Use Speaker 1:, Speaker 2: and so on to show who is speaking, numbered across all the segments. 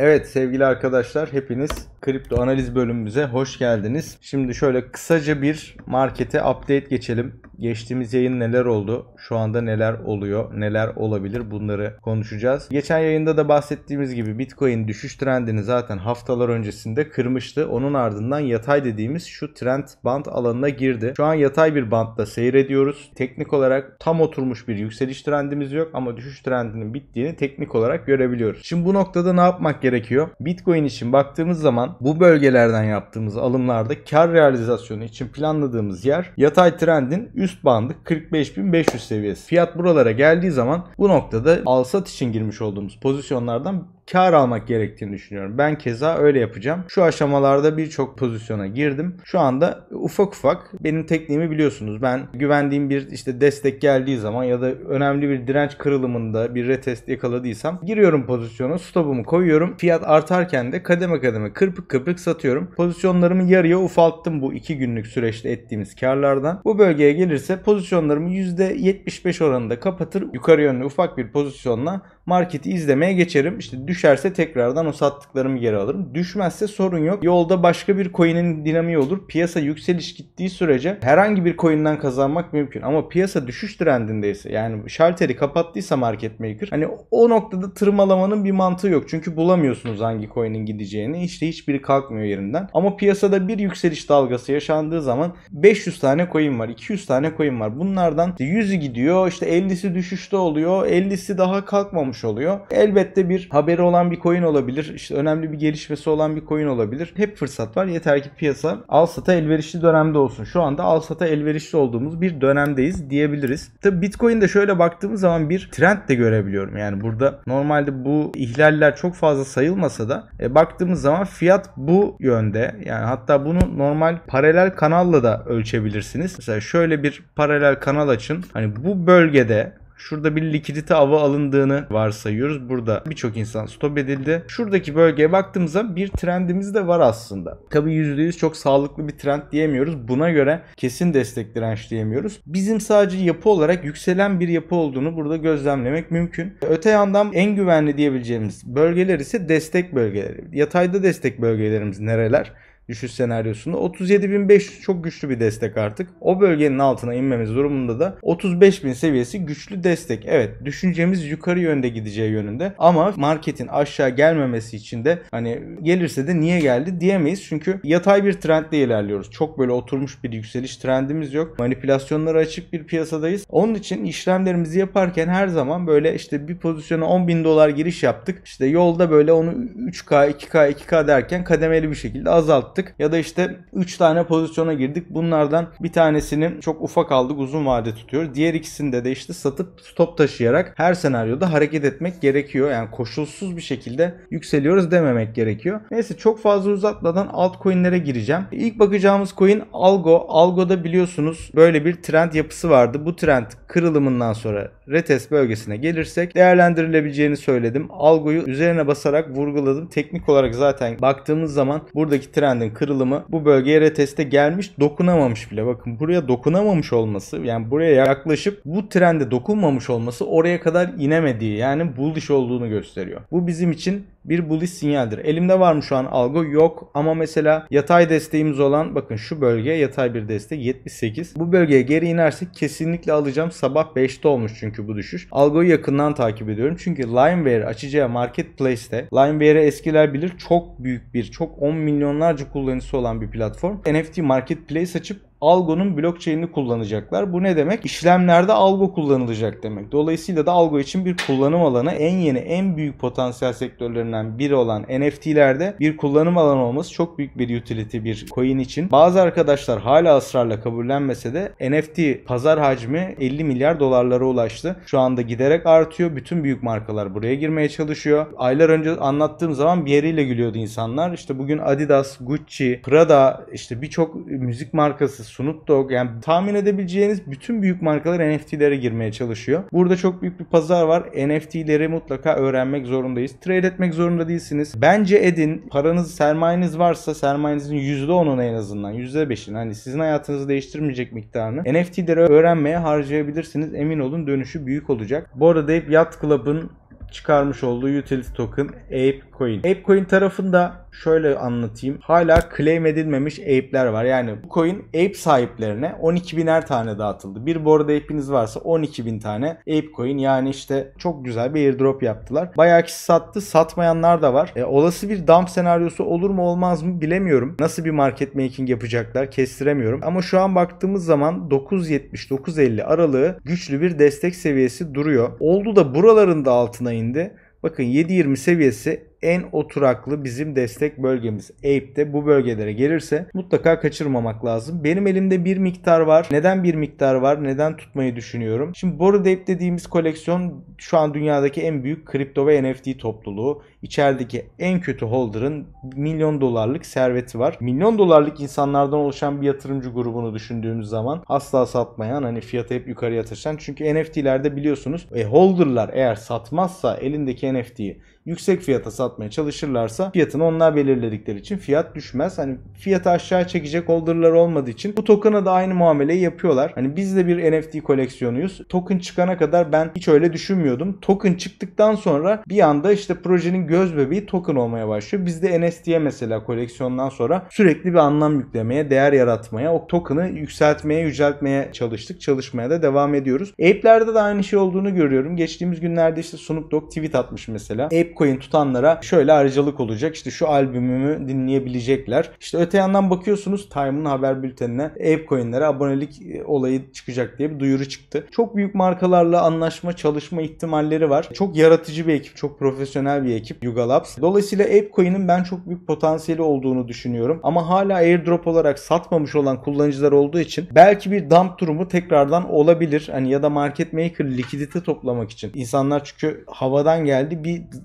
Speaker 1: Evet sevgili arkadaşlar hepiniz kripto analiz bölümümüze hoş geldiniz. Şimdi şöyle kısaca bir markete update geçelim. Geçtiğimiz yayın neler oldu? Şu anda neler oluyor? Neler olabilir? Bunları konuşacağız. Geçen yayında da bahsettiğimiz gibi Bitcoin düşüş trendini zaten haftalar öncesinde kırmıştı. Onun ardından yatay dediğimiz şu trend band alanına girdi. Şu an yatay bir bantta seyrediyoruz. Teknik olarak tam oturmuş bir yükseliş trendimiz yok ama düşüş trendinin bittiğini teknik olarak görebiliyoruz. Şimdi bu noktada ne yapmak gerekiyor? gerekiyor. Bitcoin için baktığımız zaman bu bölgelerden yaptığımız alımlarda kar realizasyonu için planladığımız yer yatay trendin üst bandı 45.500 seviyesi. Fiyat buralara geldiği zaman bu noktada alsat için girmiş olduğumuz pozisyonlardan kar almak gerektiğini düşünüyorum. Ben keza öyle yapacağım. Şu aşamalarda birçok pozisyona girdim. Şu anda ufak ufak benim tekniğimi biliyorsunuz. Ben güvendiğim bir işte destek geldiği zaman ya da önemli bir direnç kırılımında bir retest yakaladıysam giriyorum pozisyona stopumu koyuyorum. Fiyat artarken de kademe kademe kırpık kırpık satıyorum. Pozisyonlarımı yarıya ufalttım bu iki günlük süreçte ettiğimiz karlardan. Bu bölgeye gelirse pozisyonlarımı %75 oranında kapatır. Yukarı yönlü ufak bir pozisyonla marketi izlemeye geçerim. İşte düşerse tekrardan o sattıklarımı geri alırım. Düşmezse sorun yok. Yolda başka bir coin'in dinamiği olur. Piyasa yükseliş gittiği sürece herhangi bir coin'den kazanmak mümkün. Ama piyasa düşüş trendindeyse yani şalteri kapattıysa market maker hani o noktada tırmalamanın bir mantığı yok. Çünkü bulamıyorsunuz hangi coin'in gideceğini. İşte hiçbiri kalkmıyor yerinden. Ama piyasada bir yükseliş dalgası yaşandığı zaman 500 tane coin var. 200 tane coin var. Bunlardan işte 100'ü gidiyor. işte 50'si düşüşte oluyor. 50'si daha kalkmamış olmuş oluyor. Elbette bir haberi olan bir coin olabilir. İşte önemli bir gelişmesi olan bir coin olabilir. Hep fırsat var. Yeter ki piyasa al sata elverişli dönemde olsun. Şu anda al sata elverişli olduğumuz bir dönemdeyiz diyebiliriz. Tabi Bitcoin'de şöyle baktığımız zaman bir trend de görebiliyorum. Yani burada normalde bu ihlaller çok fazla sayılmasa da e, baktığımız zaman fiyat bu yönde. Yani hatta bunu normal paralel kanalla da ölçebilirsiniz. Mesela şöyle bir paralel kanal açın. Hani bu bölgede Şurada bir likidite avı alındığını varsayıyoruz. Burada birçok insan stop edildi. Şuradaki bölgeye baktığımızda bir trendimiz de var aslında. Tabii %100 çok sağlıklı bir trend diyemiyoruz. Buna göre kesin destek direnç diyemiyoruz. Bizim sadece yapı olarak yükselen bir yapı olduğunu burada gözlemlemek mümkün. Öte yandan en güvenli diyebileceğimiz bölgeler ise destek bölgeleri. Yatayda destek bölgelerimiz nereler? düşüş senaryosunu 37.500 çok güçlü bir destek artık. O bölgenin altına inmemiz durumunda da 35.000 seviyesi güçlü destek. Evet düşüncemiz yukarı yönde gideceği yönünde ama marketin aşağı gelmemesi için de hani gelirse de niye geldi diyemeyiz. Çünkü yatay bir trendle ilerliyoruz. Çok böyle oturmuş bir yükseliş trendimiz yok. Manipülasyonlara açık bir piyasadayız. Onun için işlemlerimizi yaparken her zaman böyle işte bir pozisyona 10.000 dolar giriş yaptık. İşte yolda böyle onu 3K, 2K, 2K derken kademeli bir şekilde azalttık sattık ya da işte 3 tane pozisyona girdik. Bunlardan bir tanesini çok ufak aldık uzun vade tutuyor. Diğer ikisinde de işte satıp stop taşıyarak her senaryoda hareket etmek gerekiyor. Yani koşulsuz bir şekilde yükseliyoruz dememek gerekiyor. Neyse çok fazla uzatmadan altcoin'lere gireceğim. İlk bakacağımız coin Algo. Algo'da biliyorsunuz böyle bir trend yapısı vardı. Bu trend kırılımından sonra retest bölgesine gelirsek değerlendirilebileceğini söyledim. Algoyu üzerine basarak vurguladım. Teknik olarak zaten baktığımız zaman buradaki trendin Türklerin kırılımı bu bölgeye reteste gelmiş dokunamamış bile. Bakın buraya dokunamamış olması yani buraya yaklaşıp bu trende dokunmamış olması oraya kadar inemediği yani bullish olduğunu gösteriyor. Bu bizim için bir bullish sinyaldir. Elimde var mı şu an algo? Yok ama mesela yatay desteğimiz olan bakın şu bölge yatay bir destek 78. Bu bölgeye geri inersek kesinlikle alacağım. Sabah 5'te olmuş çünkü bu düşüş. Algoyu yakından takip ediyorum. Çünkü LimeWire açacağı marketplace'te LimeWire'e eskiler bilir çok büyük bir çok 10 milyonlarca kullanıcısı olan bir platform. NFT marketplace açıp Algo'nun blockchain'ini kullanacaklar. Bu ne demek? İşlemlerde algo kullanılacak demek. Dolayısıyla da algo için bir kullanım alanı en yeni, en büyük potansiyel sektörlerinden biri olan NFT'lerde bir kullanım alanı olması çok büyük bir utility bir coin için. Bazı arkadaşlar hala ısrarla kabullenmese de NFT pazar hacmi 50 milyar dolarlara ulaştı. Şu anda giderek artıyor. Bütün büyük markalar buraya girmeye çalışıyor. Aylar önce anlattığım zaman bir yeriyle gülüyordu insanlar. İşte bugün Adidas, Gucci, Prada, işte birçok müzik markası, Snoop Dogg yani tahmin edebileceğiniz bütün büyük markalar NFT'lere girmeye çalışıyor. Burada çok büyük bir pazar var. NFT'leri mutlaka öğrenmek zorundayız. Trade etmek zorunda değilsiniz. Bence edin. Paranız, sermayeniz varsa sermayenizin %10'unu en azından %5'ini hani sizin hayatınızı değiştirmeyecek miktarını NFT'leri öğrenmeye harcayabilirsiniz. Emin olun dönüşü büyük olacak. Bu arada Ape Yacht Club'ın çıkarmış olduğu utility token Ape ApeCoin. ApeCoin tarafında şöyle anlatayım. Hala claim edilmemiş ape'ler var. Yani bu coin ape sahiplerine 12 biner tane dağıtıldı. Bir board ape'iniz varsa 12 bin tane ApeCoin. Yani işte çok güzel bir airdrop yaptılar. Bayağı kişi sattı. Satmayanlar da var. E, olası bir dump senaryosu olur mu olmaz mı bilemiyorum. Nasıl bir market making yapacaklar kestiremiyorum. Ama şu an baktığımız zaman 9.70-9.50 aralığı güçlü bir destek seviyesi duruyor. Oldu da buralarında altına indi. Bakın 7.20 seviyesi en oturaklı bizim destek bölgemiz Ape bu bölgelere gelirse mutlaka kaçırmamak lazım. Benim elimde bir miktar var. Neden bir miktar var? Neden tutmayı düşünüyorum? Şimdi Bored Ape dediğimiz koleksiyon şu an dünyadaki en büyük kripto ve NFT topluluğu. İçerideki en kötü holder'ın milyon dolarlık serveti var. Milyon dolarlık insanlardan oluşan bir yatırımcı grubunu düşündüğümüz zaman asla satmayan hani fiyatı hep yukarıya taşıyan çünkü NFT'lerde biliyorsunuz e, holder'lar eğer satmazsa elindeki NFT'yi yüksek fiyata satmaya çalışırlarsa fiyatını onlar belirledikleri için fiyat düşmez. Hani fiyatı aşağı çekecek holder'lar olmadığı için bu token'a da aynı muameleyi yapıyorlar. Hani biz de bir NFT koleksiyonuyuz. Token çıkana kadar ben hiç öyle düşünmüyordum. Token çıktıktan sonra bir anda işte projenin göz bebeği token olmaya başlıyor. Biz de NFT'ye mesela koleksiyondan sonra sürekli bir anlam yüklemeye, değer yaratmaya, o token'ı yükseltmeye, yüceltmeye çalıştık. Çalışmaya da devam ediyoruz. Ape'lerde de aynı şey olduğunu görüyorum. Geçtiğimiz günlerde işte Snoop Dogg tweet atmış mesela. Ape Bitcoin tutanlara şöyle ayrıcalık olacak. İşte şu albümümü dinleyebilecekler. İşte öte yandan bakıyorsunuz Time'ın haber bültenine Apecoin'lere abonelik e, olayı çıkacak diye bir duyuru çıktı. Çok büyük markalarla anlaşma, çalışma ihtimalleri var. Çok yaratıcı bir ekip, çok profesyonel bir ekip Yuga Labs. Dolayısıyla Apecoin'in ben çok büyük potansiyeli olduğunu düşünüyorum. Ama hala airdrop olarak satmamış olan kullanıcılar olduğu için belki bir dump durumu tekrardan olabilir. Hani ya da market maker likidite toplamak için. insanlar çünkü havadan geldi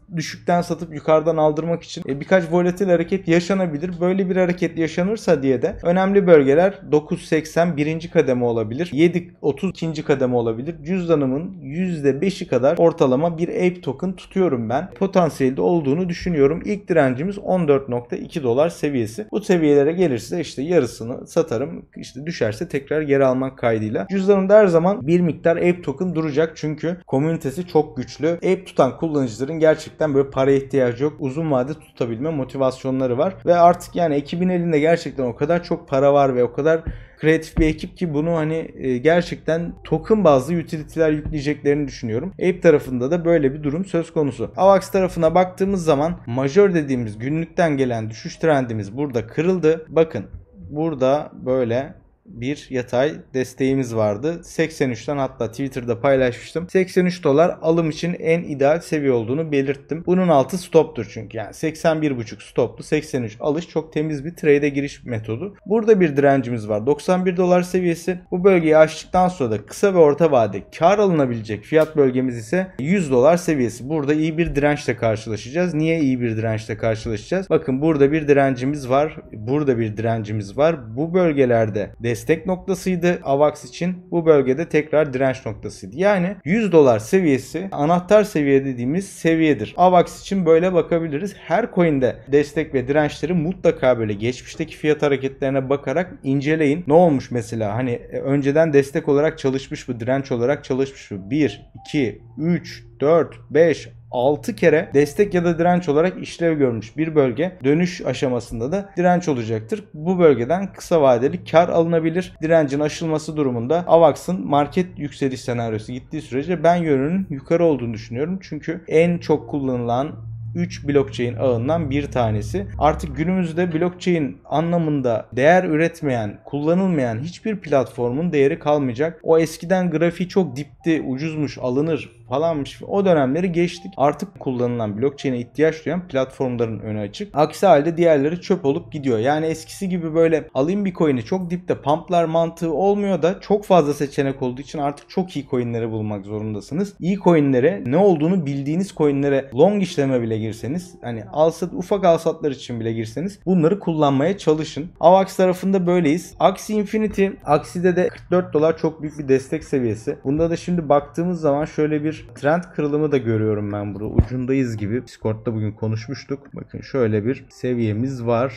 Speaker 1: bir düşükten satıp yukarıdan aldırmak için e, birkaç volatil hareket yaşanabilir. Böyle bir hareket yaşanırsa diye de önemli bölgeler 9.80 birinci kademe olabilir. 7.30 ikinci kademe olabilir. Cüzdanımın %5'i kadar ortalama bir Ape token tutuyorum ben. Potansiyelde olduğunu düşünüyorum. İlk direncimiz 14.2 dolar seviyesi. Bu seviyelere gelirse işte yarısını satarım. İşte düşerse tekrar geri almak kaydıyla. Cüzdanımda her zaman bir miktar Ape token duracak. Çünkü komünitesi çok güçlü. Ape tutan kullanıcıların gerçekten böyle para ihtiyacı yok. Uzun vade tutabilme motivasyonları var. Ve artık yani ekibin elinde gerçekten o kadar çok para var ve o kadar kreatif bir ekip ki bunu hani e, gerçekten token bazlı utility'ler yükleyeceklerini düşünüyorum. Ape tarafında da böyle bir durum söz konusu. AVAX tarafına baktığımız zaman majör dediğimiz günlükten gelen düşüş trendimiz burada kırıldı. Bakın burada böyle bir yatay desteğimiz vardı. 83'ten hatta Twitter'da paylaşmıştım. 83 dolar alım için en ideal seviye olduğunu belirttim. Bunun altı stoptur çünkü yani 81.5 stoplu 83 alış çok temiz bir trade'e giriş metodu. Burada bir direncimiz var. 91 dolar seviyesi. Bu bölgeyi aştıktan sonra da kısa ve orta vade kar alınabilecek fiyat bölgemiz ise 100 dolar seviyesi. Burada iyi bir dirençle karşılaşacağız. Niye iyi bir dirençle karşılaşacağız? Bakın burada bir direncimiz var. Burada bir direncimiz var. Bu bölgelerde de destek noktasıydı AVAX için. Bu bölgede tekrar direnç noktasıydı. Yani 100 dolar seviyesi anahtar seviye dediğimiz seviyedir. AVAX için böyle bakabiliriz. Her coin'de destek ve dirençleri mutlaka böyle geçmişteki fiyat hareketlerine bakarak inceleyin. Ne olmuş mesela? Hani e, önceden destek olarak çalışmış mı? Direnç olarak çalışmış mı? 1, 2, 3, 4, 5, 6 kere destek ya da direnç olarak işlev görmüş bir bölge dönüş aşamasında da direnç olacaktır. Bu bölgeden kısa vadeli kar alınabilir. Direncin aşılması durumunda AVAX'ın market yükseliş senaryosu gittiği sürece ben yönünün yukarı olduğunu düşünüyorum. Çünkü en çok kullanılan 3 blockchain ağından bir tanesi. Artık günümüzde blockchain anlamında değer üretmeyen, kullanılmayan hiçbir platformun değeri kalmayacak. O eskiden grafiği çok dipti, ucuzmuş, alınır falanmış. O dönemleri geçtik. Artık kullanılan blockchain'e ihtiyaç duyan platformların önü açık. Aksi halde diğerleri çöp olup gidiyor. Yani eskisi gibi böyle alayım bir coin'i çok dipte pumplar mantığı olmuyor da çok fazla seçenek olduğu için artık çok iyi coin'leri bulmak zorundasınız. İyi coin'lere ne olduğunu bildiğiniz coin'lere long işleme bile girseniz hani alsat ufak alsatlar için bile girseniz bunları kullanmaya çalışın. AVAX tarafında böyleyiz. Axie Infinity Axie'de de 44 dolar çok büyük bir destek seviyesi. Bunda da şimdi baktığımız zaman şöyle bir bir trend kırılımı da görüyorum ben burada. Ucundayız gibi. Discord'da bugün konuşmuştuk. Bakın şöyle bir seviyemiz var.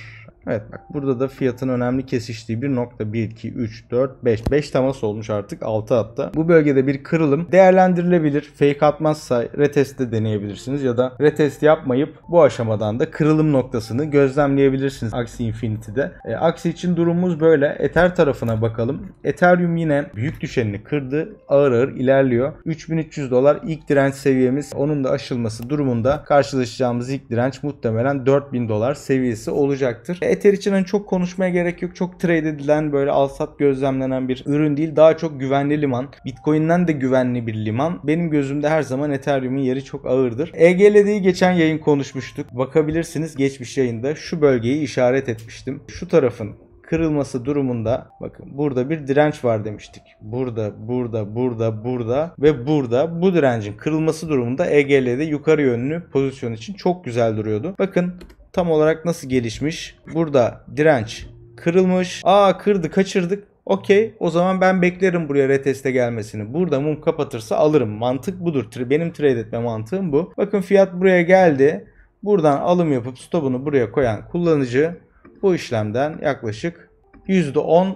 Speaker 1: Evet bak burada da fiyatın önemli kesiştiği bir nokta 1, 2, 3, 4, 5. 5 temas olmuş artık 6 hatta. Bu bölgede bir kırılım değerlendirilebilir. Fake atmazsa retest de deneyebilirsiniz ya da retest yapmayıp bu aşamadan da kırılım noktasını gözlemleyebilirsiniz Axie Infinity'de. E, Axie için durumumuz böyle. Ether tarafına bakalım. Ethereum yine büyük düşenini kırdı. Ağır ağır ilerliyor. 3300 dolar ilk direnç seviyemiz. Onun da aşılması durumunda karşılaşacağımız ilk direnç muhtemelen 4000 dolar seviyesi olacaktır. E, Ether için hani çok konuşmaya gerek yok. Çok trade edilen böyle alsat gözlemlenen bir ürün değil. Daha çok güvenli liman. Bitcoin'den de güvenli bir liman. Benim gözümde her zaman Ethereum'un yeri çok ağırdır. EGLD'yi geçen yayın konuşmuştuk. Bakabilirsiniz geçmiş yayında şu bölgeyi işaret etmiştim. Şu tarafın kırılması durumunda bakın burada bir direnç var demiştik. Burada, burada, burada, burada ve burada bu direncin kırılması durumunda EGL'de yukarı yönlü pozisyon için çok güzel duruyordu. Bakın tam olarak nasıl gelişmiş? Burada direnç kırılmış. Aa kırdı kaçırdık. Okey o zaman ben beklerim buraya reteste gelmesini. Burada mum kapatırsa alırım. Mantık budur. Benim trade etme mantığım bu. Bakın fiyat buraya geldi. Buradan alım yapıp stopunu buraya koyan kullanıcı bu işlemden yaklaşık %10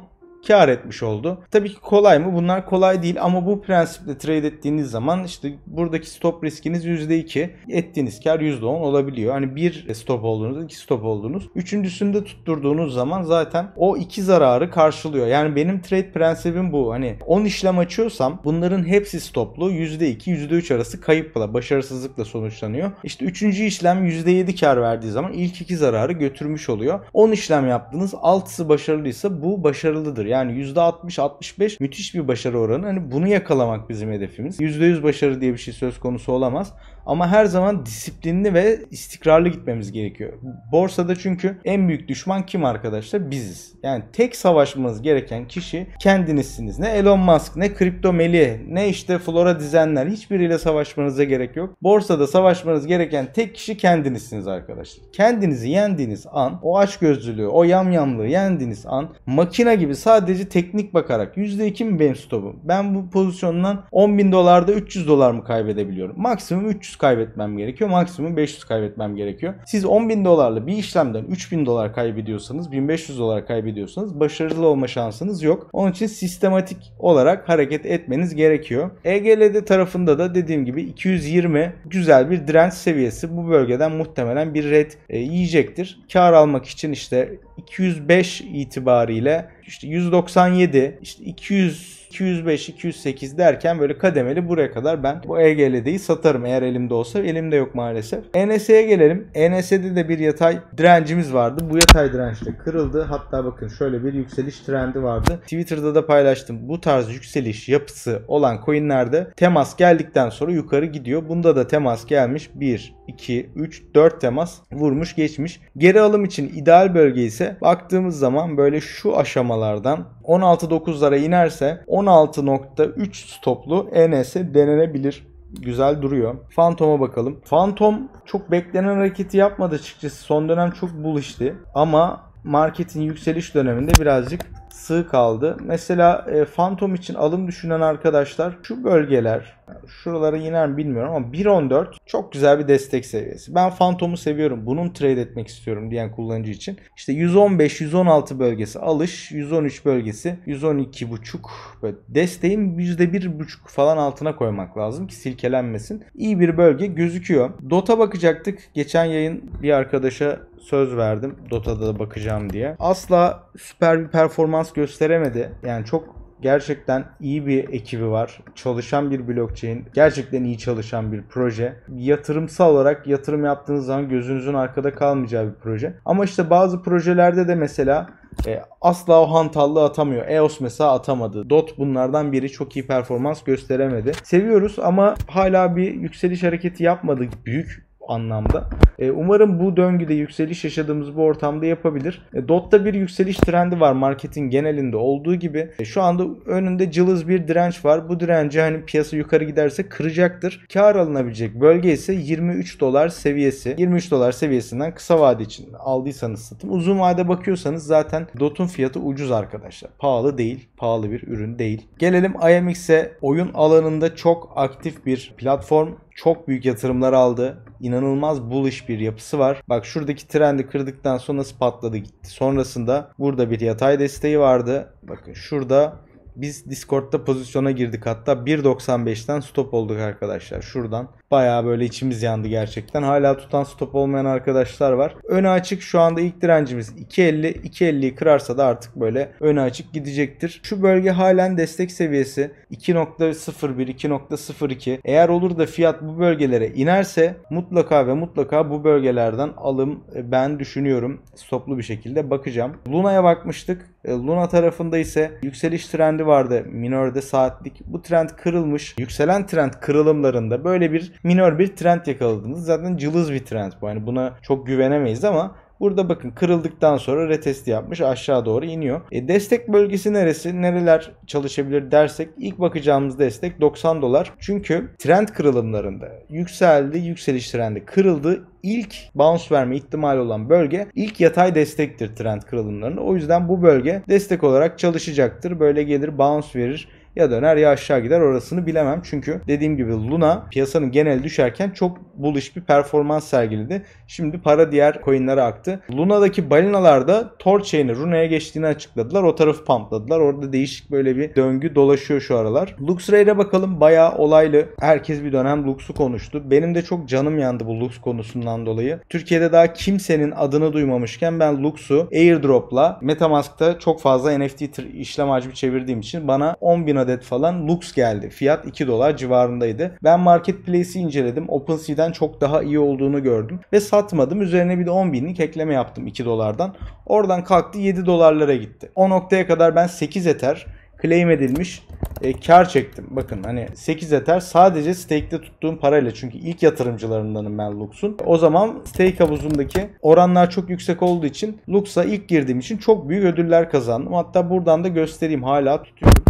Speaker 1: kar etmiş oldu. Tabii ki kolay mı? Bunlar kolay değil ama bu prensiple trade ettiğiniz zaman işte buradaki stop riskiniz %2. Ettiğiniz kar %10 olabiliyor. Hani bir stop olduğunuz, iki stop olduğunuz. Üçüncüsünde tutturduğunuz zaman zaten o iki zararı karşılıyor. Yani benim trade prensibim bu. Hani 10 işlem açıyorsam bunların hepsi stoplu. %2, %3 arası kayıpla, başarısızlıkla sonuçlanıyor. İşte üçüncü işlem %7 kar verdiği zaman ilk iki zararı götürmüş oluyor. 10 işlem yaptınız. altısı başarılıysa bu başarılıdır. Yani %60-65 müthiş bir başarı oranı. Hani bunu yakalamak bizim hedefimiz. %100 başarı diye bir şey söz konusu olamaz. Ama her zaman disiplinli ve istikrarlı gitmemiz gerekiyor. Borsada çünkü en büyük düşman kim arkadaşlar? Biziz. Yani tek savaşmanız gereken kişi kendinizsiniz. Ne Elon Musk, ne kripto meli, ne işte flora dizenler hiçbiriyle savaşmanıza gerek yok. Borsada savaşmanız gereken tek kişi kendinizsiniz arkadaşlar. Kendinizi yendiğiniz an, o açgözlülüğü, o yamyamlığı yendiğiniz an makina gibi sadece teknik bakarak %2 mi benim stopum? Ben bu pozisyondan 10 bin dolarda 300 dolar mı kaybedebiliyorum? Maksimum 300 300 kaybetmem gerekiyor. Maksimum 500 kaybetmem gerekiyor. Siz 10.000 dolarla bir işlemden 3.000 dolar kaybediyorsanız 1500 dolar kaybediyorsanız başarılı olma şansınız yok. Onun için sistematik olarak hareket etmeniz gerekiyor. EGLD tarafında da dediğim gibi 220 güzel bir direnç seviyesi. Bu bölgeden muhtemelen bir red e, yiyecektir. Kar almak için işte 205 itibariyle işte 197 işte 200 205, 208 derken böyle kademeli buraya kadar ben bu EGLD'yi satarım eğer elimde olsa. Elimde yok maalesef. ENS'ye gelelim. ENS'de de bir yatay direncimiz vardı. Bu yatay direnç de kırıldı. Hatta bakın şöyle bir yükseliş trendi vardı. Twitter'da da paylaştım. Bu tarz yükseliş yapısı olan coinlerde temas geldikten sonra yukarı gidiyor. Bunda da temas gelmiş. 1, 2, 3, 4 temas vurmuş geçmiş. Geri alım için ideal bölge ise baktığımız zaman böyle şu aşamalardan 16.9'lara inerse 16.3 stoplu ENS'e denenebilir güzel duruyor. Phantom'a bakalım. Phantom çok beklenen hareketi yapmadı açıkçası. Son dönem çok bullishti. Ama marketin yükseliş döneminde birazcık sığ kaldı. Mesela e, Phantom için alım düşünen arkadaşlar şu bölgeler şuralara iner mi bilmiyorum ama 1.14 çok güzel bir destek seviyesi. Ben Phantom'u seviyorum. Bunun trade etmek istiyorum diyen kullanıcı için. İşte 115-116 bölgesi alış, 113 bölgesi 112.5 böyle desteğin %1.5 falan altına koymak lazım ki silkelenmesin. İyi bir bölge gözüküyor. Dota bakacaktık. Geçen yayın bir arkadaşa söz verdim Dota'da da bakacağım diye. Asla süper bir performans gösteremedi. Yani çok gerçekten iyi bir ekibi var. Çalışan bir blockchain, gerçekten iyi çalışan bir proje. Yatırımsal olarak yatırım yaptığınız zaman gözünüzün arkada kalmayacağı bir proje. Ama işte bazı projelerde de mesela e, asla o hantallığı atamıyor. EOS mesela atamadı. DOT bunlardan biri çok iyi performans gösteremedi. Seviyoruz ama hala bir yükseliş hareketi yapmadık büyük anlamda. E, umarım bu döngüde yükseliş yaşadığımız bu ortamda yapabilir. E, DOT'ta bir yükseliş trendi var marketin genelinde olduğu gibi. E, şu anda önünde cılız bir direnç var. Bu direnci hani piyasa yukarı giderse kıracaktır. Kar alınabilecek bölge ise 23 dolar seviyesi. 23 dolar seviyesinden kısa vade için aldıysanız satın. Uzun vade bakıyorsanız zaten DOT'un fiyatı ucuz arkadaşlar. Pahalı değil. Pahalı bir ürün değil. Gelelim IMX'e. Oyun alanında çok aktif bir platform çok büyük yatırımlar aldı. İnanılmaz bullish bir yapısı var. Bak şuradaki trendi kırdıktan sonra nasıl patladı gitti. Sonrasında burada bir yatay desteği vardı. Bakın şurada biz Discord'da pozisyona girdik hatta 1.95'ten stop olduk arkadaşlar. Şuradan Baya böyle içimiz yandı gerçekten. Hala tutan stop olmayan arkadaşlar var. Öne açık şu anda ilk direncimiz 2.50. 2.50'yi kırarsa da artık böyle öne açık gidecektir. Şu bölge halen destek seviyesi 2.01, 2.02. Eğer olur da fiyat bu bölgelere inerse mutlaka ve mutlaka bu bölgelerden alım e, ben düşünüyorum. Stoplu bir şekilde bakacağım. Luna'ya bakmıştık. E, Luna tarafında ise yükseliş trendi vardı minörde saatlik. Bu trend kırılmış. Yükselen trend kırılımlarında böyle bir minor bir trend yakaladınız. Zaten cılız bir trend bu. Yani buna çok güvenemeyiz ama Burada bakın kırıldıktan sonra retest yapmış aşağı doğru iniyor. E, destek bölgesi neresi? Nereler çalışabilir dersek ilk bakacağımız destek 90 dolar. Çünkü trend kırılımlarında yükseldi, yükseliş trendi kırıldı ilk bounce verme ihtimali olan bölge ilk yatay destektir trend kırılımlarında. O yüzden bu bölge destek olarak çalışacaktır. Böyle gelir bounce verir ya döner ya aşağı gider orasını bilemem. Çünkü dediğim gibi Luna piyasanın genel düşerken çok bullish bir performans sergiledi. Şimdi para diğer coinlere aktı. Luna'daki balinalarda Torchain'i Runa'ya geçtiğini açıkladılar. O tarafı pumpladılar. Orada değişik böyle bir döngü dolaşıyor şu aralar. LuxRate'e bakalım bayağı olaylı. Herkes bir dönem Lux'u konuştu. Benim de çok canım yandı bu Lux konusundan dolayı. Türkiye'de daha kimsenin adını duymamışken ben Lux'u airdrop'la Metamask'ta çok fazla NFT işlem hacmi çevirdiğim için bana 10 bin adet adet falan Lux geldi. Fiyat 2 dolar civarındaydı. Ben Marketplace'i inceledim. OpenSea'den çok daha iyi olduğunu gördüm. Ve satmadım. Üzerine bir de 10 binlik ekleme yaptım 2 dolardan. Oradan kalktı 7 dolarlara gitti. O noktaya kadar ben 8 Ether claim edilmiş e, kar çektim. Bakın hani 8 Ether sadece stake'de tuttuğum parayla çünkü ilk yatırımcılarındanım ben Lux'un. O zaman stake havuzundaki oranlar çok yüksek olduğu için Lux'a ilk girdiğim için çok büyük ödüller kazandım. Hatta buradan da göstereyim hala tutuyorum.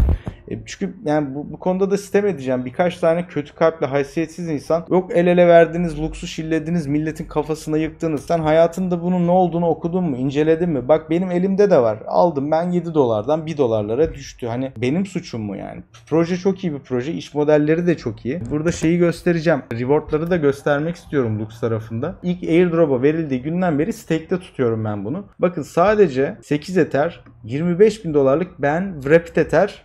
Speaker 1: E, çünkü yani bu, bu konuda da sistem edeceğim. Birkaç tane kötü kalpli, haysiyetsiz insan yok el ele verdiniz, luksu şillediniz, milletin kafasına yıktınız. Sen hayatında bunun ne olduğunu okudun mu, inceledin mi? Bak benim elimde de var. Aldım ben 7 dolardan 1 dolarlara düştü. Hani benim suçum mu yani? Proje çok iyi bir proje. iş modelleri de çok iyi. Burada şeyi göstereceğim. Rewardları da göstermek istiyorum Lux tarafında. İlk airdrop'a verildiği günden beri stake'de tutuyorum ben bunu. Bakın sadece 8 Ether, 25 bin dolarlık ben Rapid Ether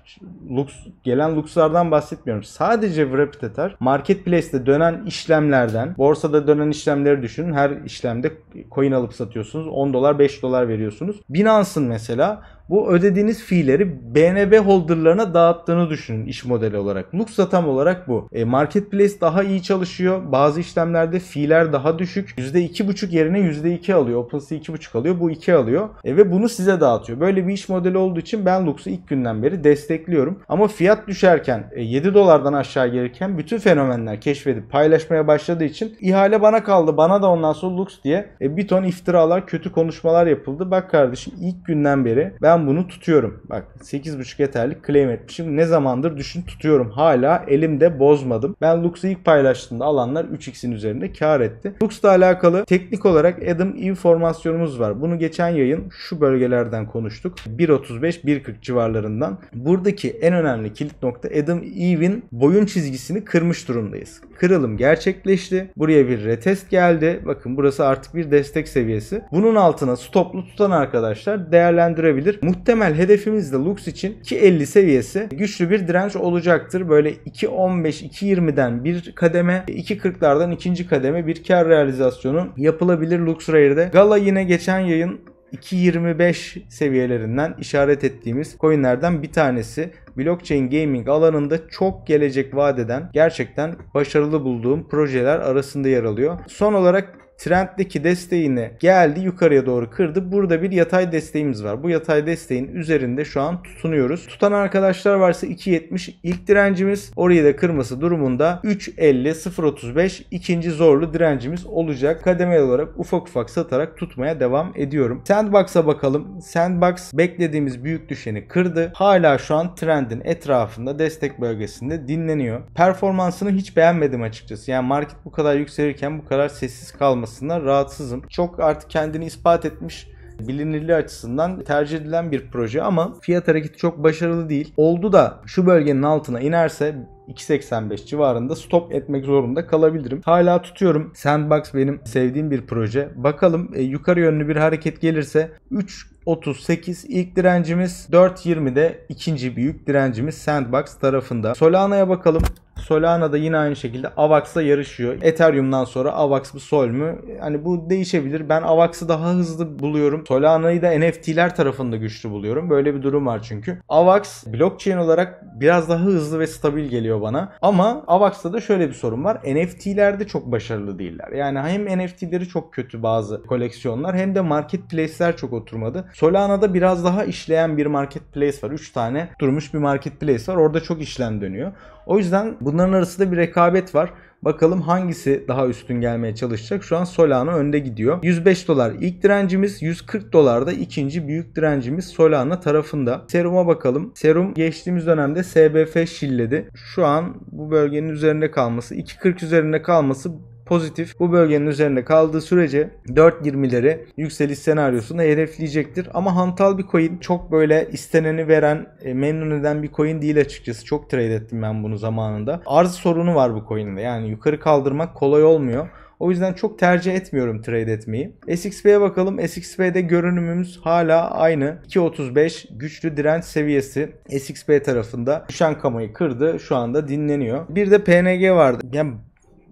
Speaker 1: Lux, gelen Lux'lardan bahsetmiyorum. Sadece Wrapped Ether Marketplace'te dönen işlemlerden, borsada dönen işlemleri düşünün. Her işlemde coin alıp satıyorsunuz. 10 dolar 5 dolar veriyorsunuz. Binance'ın mesela bu ödediğiniz fiilleri BNB holderlarına dağıttığını düşünün iş modeli olarak. Lux da tam olarak bu. E, marketplace daha iyi çalışıyor. Bazı işlemlerde fiiller daha düşük. %2,5 yerine %2 alıyor. OpenSea 2,5 alıyor. Bu 2 alıyor. E, ve bunu size dağıtıyor. Böyle bir iş modeli olduğu için ben Lux'u ilk günden beri destekliyorum. Ama fiyat düşerken 7 e, dolardan aşağı gelirken bütün fenomenler keşfedip paylaşmaya başladığı için ihale bana kaldı. Bana da ondan sonra Lux diye e, bir ton iftiralar, kötü konuşmalar yapıldı. Bak kardeşim ilk günden beri ben ben bunu tutuyorum. Bak 8.5 yeterlik claim etmişim. Ne zamandır düşün tutuyorum. Hala elimde bozmadım. Ben Lux'u ilk paylaştığımda alanlar 3x'in üzerinde kar etti. Lux'la alakalı teknik olarak Adam informasyonumuz var. Bunu geçen yayın şu bölgelerden konuştuk. 1.35-1.40 civarlarından. Buradaki en önemli kilit nokta Adam Eve'in boyun çizgisini kırmış durumdayız. Kırılım gerçekleşti. Buraya bir retest geldi. Bakın burası artık bir destek seviyesi. Bunun altına stoplu tutan arkadaşlar değerlendirebilir. Muhtemel hedefimiz de Lux için 2.50 seviyesi güçlü bir direnç olacaktır. Böyle 2.15-2.20'den bir kademe, 2.40'lardan ikinci kademe bir kar realizasyonu yapılabilir Lux Rare'de. Gala yine geçen yayın 2.25 seviyelerinden işaret ettiğimiz coinlerden bir tanesi blockchain gaming alanında çok gelecek vadeden gerçekten başarılı bulduğum projeler arasında yer alıyor. Son olarak Trend'deki desteğini geldi yukarıya doğru kırdı. Burada bir yatay desteğimiz var. Bu yatay desteğin üzerinde şu an tutunuyoruz. Tutan arkadaşlar varsa 2.70 ilk direncimiz. Orayı da kırması durumunda 3.50 0.35 ikinci zorlu direncimiz olacak. Kademeli olarak ufak ufak satarak tutmaya devam ediyorum. Sandbox'a bakalım. Sandbox beklediğimiz büyük düşeni kırdı. Hala şu an trendin etrafında destek bölgesinde dinleniyor. Performansını hiç beğenmedim açıkçası. Yani market bu kadar yükselirken bu kadar sessiz kalmadı olmamasından rahatsızım. Çok artık kendini ispat etmiş bilinirliği açısından tercih edilen bir proje ama fiyat hareketi çok başarılı değil. Oldu da şu bölgenin altına inerse 2.85 civarında stop etmek zorunda kalabilirim. Hala tutuyorum. Sandbox benim sevdiğim bir proje. Bakalım e, yukarı yönlü bir hareket gelirse 3.38 ilk direncimiz 4.20'de ikinci büyük direncimiz Sandbox tarafında. Solana'ya bakalım. Solana da yine aynı şekilde AVAX'la yarışıyor. Ethereum'dan sonra AVAX mı Sol mü? Yani bu değişebilir. Ben AVAX'ı daha hızlı buluyorum. Solana'yı da NFT'ler tarafında güçlü buluyorum. Böyle bir durum var çünkü. AVAX blockchain olarak biraz daha hızlı ve stabil geliyor bana. Ama AVAX'ta da şöyle bir sorun var. NFT'lerde çok başarılı değiller. Yani hem NFT'leri çok kötü bazı koleksiyonlar hem de marketplace'ler çok oturmadı. Solana'da biraz daha işleyen bir marketplace var. 3 tane durmuş bir marketplace var. Orada çok işlem dönüyor. O yüzden Bunların arasında bir rekabet var. Bakalım hangisi daha üstün gelmeye çalışacak. Şu an Solana önde gidiyor. 105 dolar ilk direncimiz, 140 dolar da ikinci büyük direncimiz Solana tarafında. Serum'a bakalım. Serum geçtiğimiz dönemde SBF şilledi. Şu an bu bölgenin üzerinde kalması, 2.40 üzerinde kalması pozitif. Bu bölgenin üzerinde kaldığı sürece 4.20'leri yükseliş senaryosunda hedefleyecektir. Ama hantal bir coin. Çok böyle isteneni veren, e, memnun eden bir coin değil açıkçası. Çok trade ettim ben bunu zamanında. Arz sorunu var bu coin'de. Yani yukarı kaldırmak kolay olmuyor. O yüzden çok tercih etmiyorum trade etmeyi. SXP'ye bakalım. SXP'de görünümümüz hala aynı. 2.35 güçlü direnç seviyesi SXP tarafında düşen kamayı kırdı. Şu anda dinleniyor. Bir de PNG vardı. Yani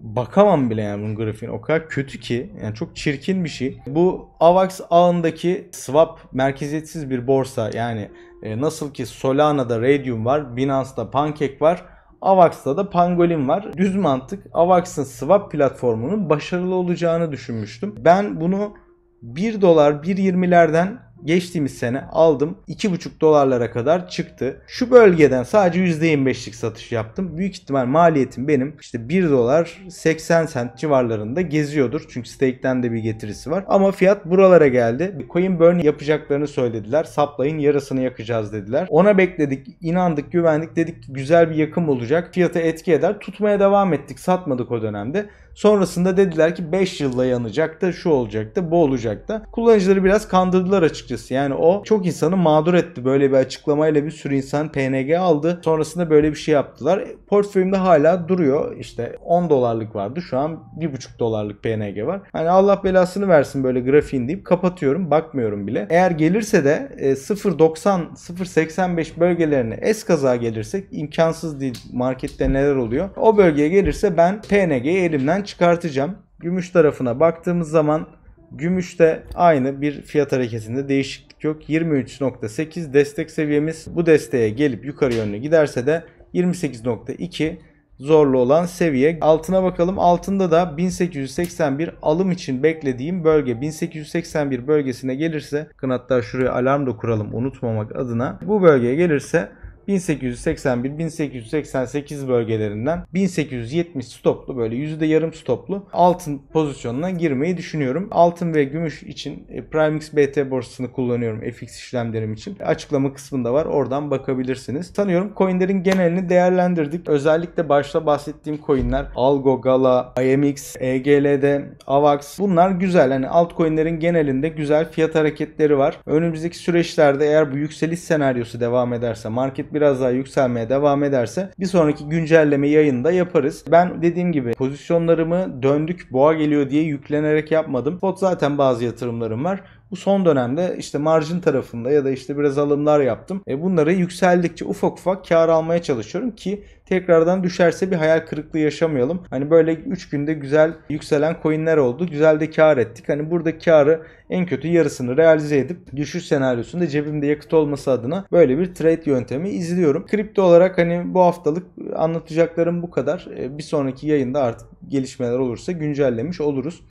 Speaker 1: bakamam bile yani bunun grafiğine. O kadar kötü ki yani çok çirkin bir şey. Bu AVAX ağındaki swap merkeziyetsiz bir borsa yani e, nasıl ki Solana'da Radium var, Binance'da Pancake var. AVAX'ta da Pangolin var. Düz mantık AVAX'ın swap platformunun başarılı olacağını düşünmüştüm. Ben bunu 1 dolar 1.20'lerden geçtiğimiz sene aldım. 2,5 dolarlara kadar çıktı. Şu bölgeden sadece %25'lik satış yaptım. Büyük ihtimal maliyetim benim işte 1 dolar 80 sent civarlarında geziyordur. Çünkü stake'den de bir getirisi var. Ama fiyat buralara geldi. Coin burn yapacaklarını söylediler. Saplayın yarısını yakacağız dediler. Ona bekledik, inandık, güvendik. Dedik ki güzel bir yakım olacak. Fiyatı etki eder. Tutmaya devam ettik. Satmadık o dönemde. Sonrasında dediler ki 5 yılla yanacaktı, şu olacaktı, bu olacaktı. Kullanıcıları biraz kandırdılar açıkçası. Yani o çok insanı mağdur etti. Böyle bir açıklamayla bir sürü insan PNG aldı. Sonrasında böyle bir şey yaptılar. E, portföyümde hala duruyor. İşte 10 dolarlık vardı. Şu an 1,5 dolarlık PNG var. Hani Allah belasını versin böyle grafiğin deyip kapatıyorum. Bakmıyorum bile. Eğer gelirse de 0.90 e, 0.85 bölgelerine es kaza gelirsek imkansız değil markette neler oluyor. O bölgeye gelirse ben PNG'yi elimden çıkartacağım. Gümüş tarafına baktığımız zaman gümüşte aynı bir fiyat hareketinde değişiklik yok. 23.8 destek seviyemiz. Bu desteğe gelip yukarı yönlü giderse de 28.2 zorlu olan seviye. Altına bakalım. Altında da 1881 alım için beklediğim bölge 1881 bölgesine gelirse hatta şuraya alarm da kuralım unutmamak adına. Bu bölgeye gelirse 1881-1888 bölgelerinden 1870 stoplu böyle yüzde yarım stoplu altın pozisyonuna girmeyi düşünüyorum. Altın ve gümüş için e, Primex BT borsasını kullanıyorum FX işlemlerim için. Açıklama kısmında var. Oradan bakabilirsiniz. Sanıyorum coinlerin genelini değerlendirdik. Özellikle başta bahsettiğim coinler Algo, Gala, IMX, EGLD, AVAX bunlar güzel. Hani altcoinlerin genelinde güzel fiyat hareketleri var. Önümüzdeki süreçlerde eğer bu yükseliş senaryosu devam ederse market biraz daha yükselmeye devam ederse bir sonraki güncelleme yayında yaparız. Ben dediğim gibi pozisyonlarımı döndük boğa geliyor diye yüklenerek yapmadım. Pot zaten bazı yatırımlarım var. Bu son dönemde işte marjin tarafında ya da işte biraz alımlar yaptım. E bunları yükseldikçe ufak ufak kar almaya çalışıyorum ki tekrardan düşerse bir hayal kırıklığı yaşamayalım. Hani böyle 3 günde güzel yükselen coinler oldu. Güzel de kar ettik. Hani buradaki karı en kötü yarısını realize edip düşüş senaryosunda cebimde yakıt olması adına böyle bir trade yöntemi izliyorum. Kripto olarak hani bu haftalık anlatacaklarım bu kadar. E, bir sonraki yayında artık gelişmeler olursa güncellemiş oluruz.